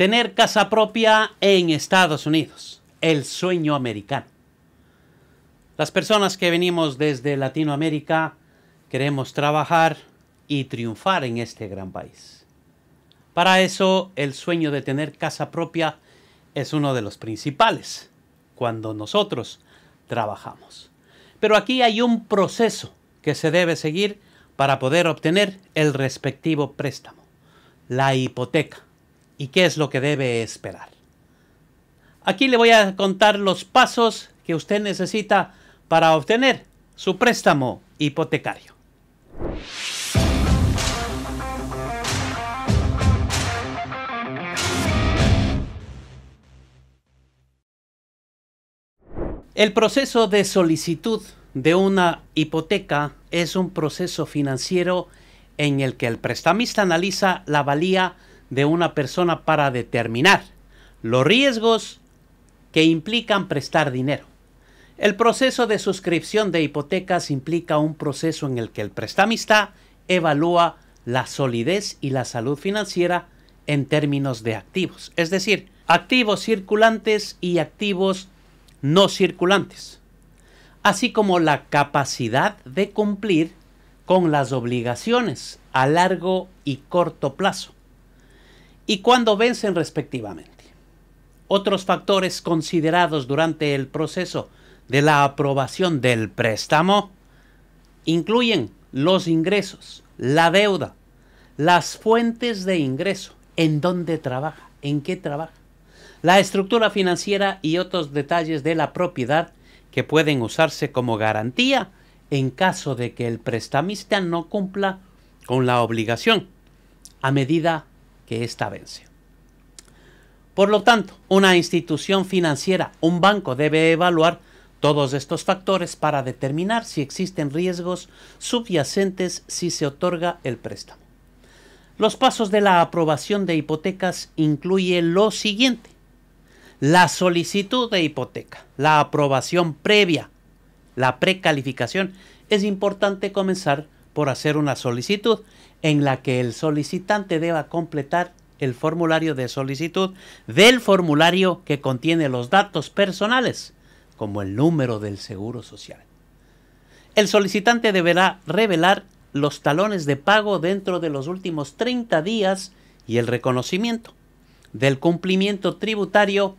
Tener casa propia en Estados Unidos, el sueño americano. Las personas que venimos desde Latinoamérica queremos trabajar y triunfar en este gran país. Para eso, el sueño de tener casa propia es uno de los principales cuando nosotros trabajamos. Pero aquí hay un proceso que se debe seguir para poder obtener el respectivo préstamo, la hipoteca y qué es lo que debe esperar. Aquí le voy a contar los pasos que usted necesita para obtener su préstamo hipotecario. El proceso de solicitud de una hipoteca es un proceso financiero en el que el prestamista analiza la valía de una persona para determinar los riesgos que implican prestar dinero. El proceso de suscripción de hipotecas implica un proceso en el que el prestamista evalúa la solidez y la salud financiera en términos de activos, es decir, activos circulantes y activos no circulantes, así como la capacidad de cumplir con las obligaciones a largo y corto plazo y cuándo vencen respectivamente. Otros factores considerados durante el proceso de la aprobación del préstamo incluyen los ingresos, la deuda, las fuentes de ingreso, en dónde trabaja, en qué trabaja, la estructura financiera y otros detalles de la propiedad que pueden usarse como garantía en caso de que el prestamista no cumpla con la obligación a medida que vence. Por lo tanto, una institución financiera, un banco, debe evaluar todos estos factores para determinar si existen riesgos subyacentes si se otorga el préstamo. Los pasos de la aprobación de hipotecas incluyen lo siguiente. La solicitud de hipoteca, la aprobación previa, la precalificación. Es importante comenzar por hacer una solicitud en la que el solicitante deba completar el formulario de solicitud del formulario que contiene los datos personales, como el número del seguro social. El solicitante deberá revelar los talones de pago dentro de los últimos 30 días y el reconocimiento del cumplimiento tributario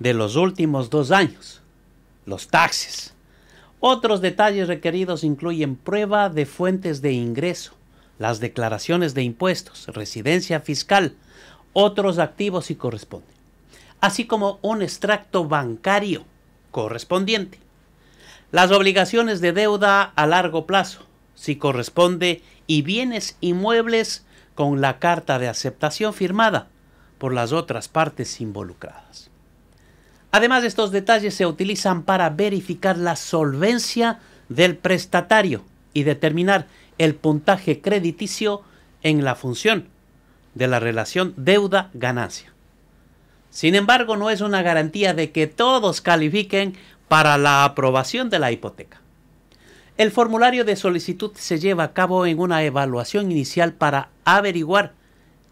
de los últimos dos años, los taxes, otros detalles requeridos incluyen prueba de fuentes de ingreso, las declaraciones de impuestos, residencia fiscal, otros activos si corresponde, así como un extracto bancario correspondiente. Las obligaciones de deuda a largo plazo, si corresponde, y bienes inmuebles con la carta de aceptación firmada por las otras partes involucradas. Además, estos detalles se utilizan para verificar la solvencia del prestatario y determinar el puntaje crediticio en la función de la relación deuda-ganancia. Sin embargo, no es una garantía de que todos califiquen para la aprobación de la hipoteca. El formulario de solicitud se lleva a cabo en una evaluación inicial para averiguar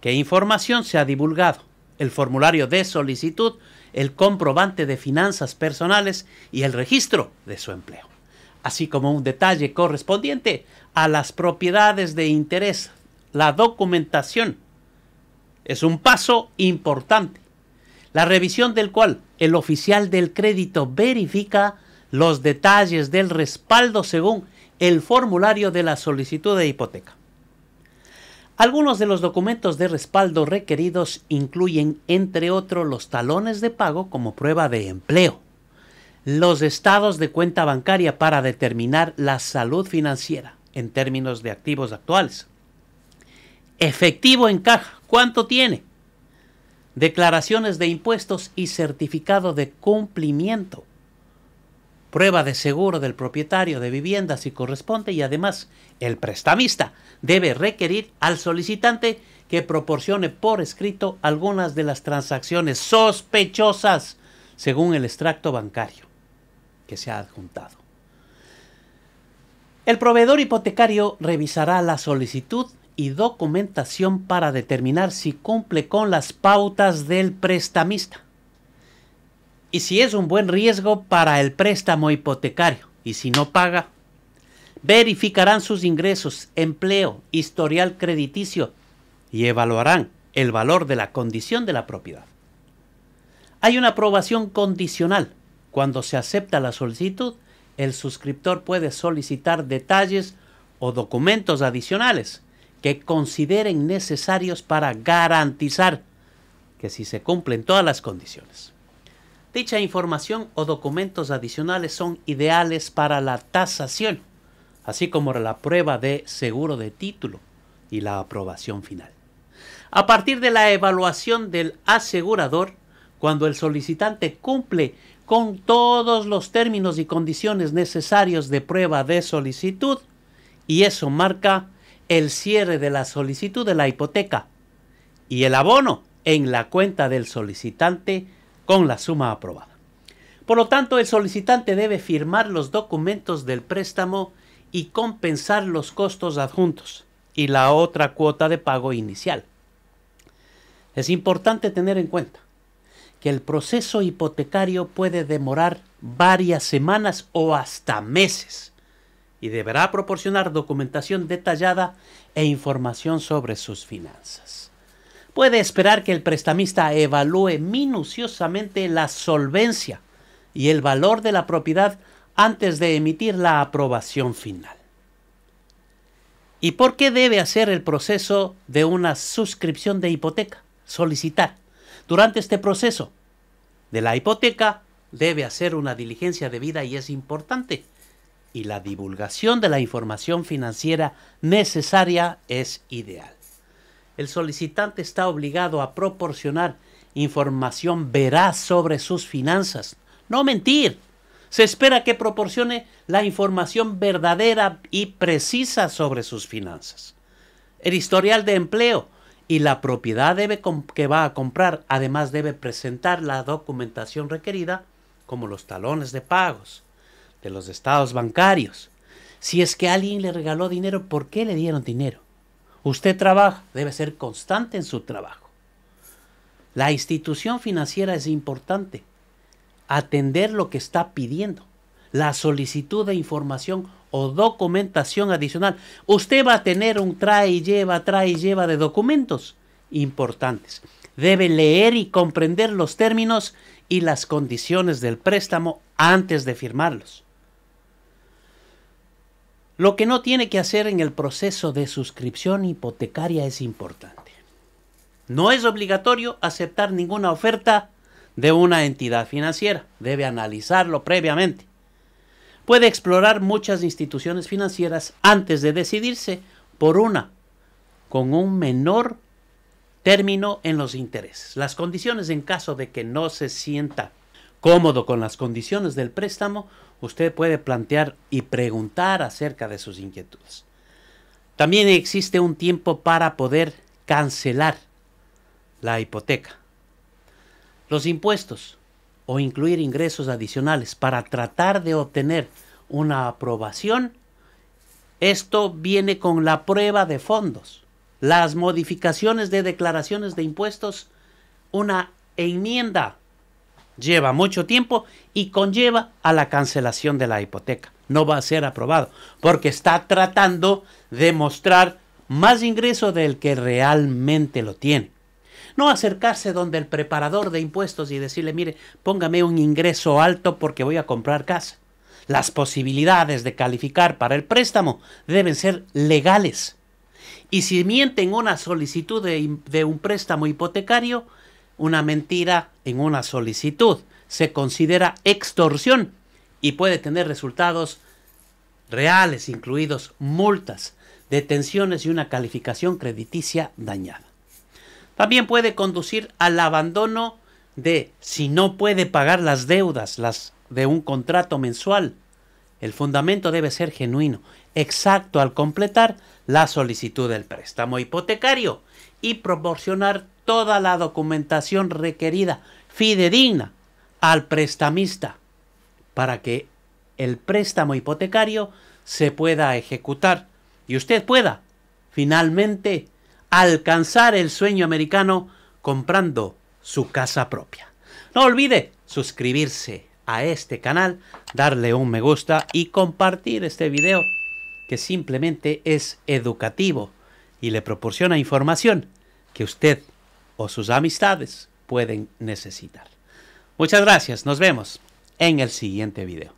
qué información se ha divulgado el formulario de solicitud, el comprobante de finanzas personales y el registro de su empleo, así como un detalle correspondiente a las propiedades de interés. La documentación es un paso importante, la revisión del cual el oficial del crédito verifica los detalles del respaldo según el formulario de la solicitud de hipoteca. Algunos de los documentos de respaldo requeridos incluyen, entre otros, los talones de pago como prueba de empleo, los estados de cuenta bancaria para determinar la salud financiera en términos de activos actuales, efectivo en caja, cuánto tiene, declaraciones de impuestos y certificado de cumplimiento prueba de seguro del propietario de vivienda si corresponde y además el prestamista debe requerir al solicitante que proporcione por escrito algunas de las transacciones sospechosas según el extracto bancario que se ha adjuntado. El proveedor hipotecario revisará la solicitud y documentación para determinar si cumple con las pautas del prestamista y si es un buen riesgo para el préstamo hipotecario y si no paga. Verificarán sus ingresos, empleo, historial crediticio y evaluarán el valor de la condición de la propiedad. Hay una aprobación condicional. Cuando se acepta la solicitud, el suscriptor puede solicitar detalles o documentos adicionales que consideren necesarios para garantizar que si se cumplen todas las condiciones. Dicha información o documentos adicionales son ideales para la tasación, así como la prueba de seguro de título y la aprobación final. A partir de la evaluación del asegurador, cuando el solicitante cumple con todos los términos y condiciones necesarios de prueba de solicitud, y eso marca el cierre de la solicitud de la hipoteca y el abono en la cuenta del solicitante con la suma aprobada. Por lo tanto, el solicitante debe firmar los documentos del préstamo y compensar los costos adjuntos y la otra cuota de pago inicial. Es importante tener en cuenta que el proceso hipotecario puede demorar varias semanas o hasta meses y deberá proporcionar documentación detallada e información sobre sus finanzas puede esperar que el prestamista evalúe minuciosamente la solvencia y el valor de la propiedad antes de emitir la aprobación final. ¿Y por qué debe hacer el proceso de una suscripción de hipoteca? Solicitar. Durante este proceso de la hipoteca debe hacer una diligencia debida y es importante. Y la divulgación de la información financiera necesaria es ideal el solicitante está obligado a proporcionar información veraz sobre sus finanzas. No mentir. Se espera que proporcione la información verdadera y precisa sobre sus finanzas. El historial de empleo y la propiedad que va a comprar además debe presentar la documentación requerida como los talones de pagos de los estados bancarios. Si es que alguien le regaló dinero, ¿por qué le dieron dinero? Usted trabaja, debe ser constante en su trabajo. La institución financiera es importante. Atender lo que está pidiendo. La solicitud de información o documentación adicional. Usted va a tener un trae y lleva, trae y lleva de documentos importantes. Debe leer y comprender los términos y las condiciones del préstamo antes de firmarlos. Lo que no tiene que hacer en el proceso de suscripción hipotecaria es importante. No es obligatorio aceptar ninguna oferta de una entidad financiera. Debe analizarlo previamente. Puede explorar muchas instituciones financieras antes de decidirse por una con un menor término en los intereses. Las condiciones en caso de que no se sienta cómodo con las condiciones del préstamo, usted puede plantear y preguntar acerca de sus inquietudes. También existe un tiempo para poder cancelar la hipoteca. Los impuestos o incluir ingresos adicionales para tratar de obtener una aprobación, esto viene con la prueba de fondos. Las modificaciones de declaraciones de impuestos, una enmienda lleva mucho tiempo y conlleva a la cancelación de la hipoteca. No va a ser aprobado porque está tratando de mostrar más ingreso del que realmente lo tiene. No acercarse donde el preparador de impuestos y decirle, mire, póngame un ingreso alto porque voy a comprar casa. Las posibilidades de calificar para el préstamo deben ser legales. Y si mienten una solicitud de, de un préstamo hipotecario, una mentira en una solicitud. Se considera extorsión y puede tener resultados reales, incluidos multas, detenciones y una calificación crediticia dañada. También puede conducir al abandono de si no puede pagar las deudas las de un contrato mensual el fundamento debe ser genuino, exacto al completar la solicitud del préstamo hipotecario y proporcionar toda la documentación requerida, fidedigna, al prestamista para que el préstamo hipotecario se pueda ejecutar y usted pueda, finalmente, alcanzar el sueño americano comprando su casa propia. No olvide suscribirse a este canal, darle un me gusta y compartir este video que simplemente es educativo y le proporciona información que usted o sus amistades pueden necesitar. Muchas gracias, nos vemos en el siguiente video.